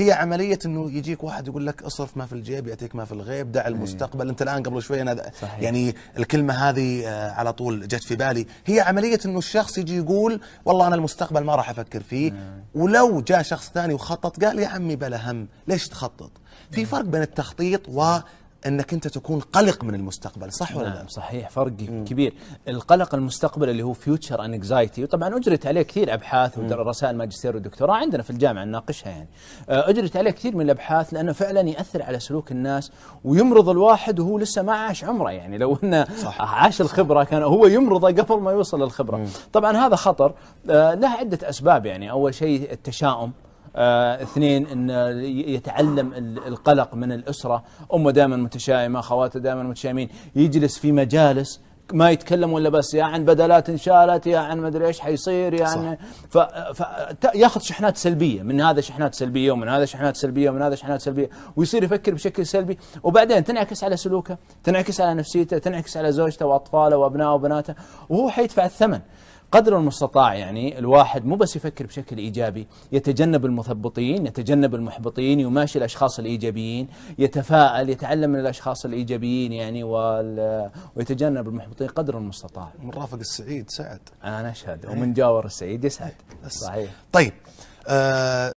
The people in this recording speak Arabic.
هي عملية أنه يجيك واحد يقول لك اصرف ما في الجيب يأتيك ما في الغيب دع إيه. المستقبل أنت الآن قبل شوي أنا صحيح. يعني الكلمة هذه آه، على طول جت في بالي هي عملية أنه الشخص يجي يقول والله أنا المستقبل ما راح أفكر فيه إيه. ولو جاء شخص ثاني وخطط قال يا عمي بلا هم ليش تخطط في إيه. فرق بين التخطيط و انك انت تكون قلق من المستقبل صح ولا نعم لا؟ صحيح فرق مم. كبير القلق المستقبل اللي هو فيوتشر انكزايتي وطبعا اجرت عليه كثير ابحاث ورسائل ماجستير ودكتوراه عندنا في الجامعه نناقشها يعني آه، اجرت عليه كثير من الابحاث لانه فعلا ياثر على سلوك الناس ويمرض الواحد وهو لسه ما عاش عمره يعني لو انه عاش الخبره كان هو يمرضه قبل ما يوصل للخبره مم. طبعا هذا خطر آه، له عده اسباب يعني اول شيء التشاؤم آه اثنين ان يتعلم القلق من الاسره، امه دائما متشائمه، اخواته دائما متشائمين، يجلس في مجالس ما يتكلم ولا بس يا عن بدلات انشالت يا عن مدري ايش حيصير يا عن ف... ف... ياخذ شحنات سلبيه من هذا شحنات سلبيه ومن هذا شحنات سلبيه ومن هذا شحنات سلبيه ويصير يفكر بشكل سلبي وبعدين تنعكس على سلوكه تنعكس على نفسيته تنعكس على زوجته واطفاله وابنائه وبناته وهو حيدفع الثمن قدر المستطاع يعني الواحد مو بس يفكر بشكل ايجابي، يتجنب المثبطين، يتجنب المحبطين، يماشي الاشخاص الايجابيين، يتفاءل، يتعلم من الاشخاص الايجابيين يعني وال... ويتجنب المحبطين قدر المستطاع. من رافق السعيد سعد. انا اشهد ومن إيه. جاور السعيد يسعد. صحيح. طيب آه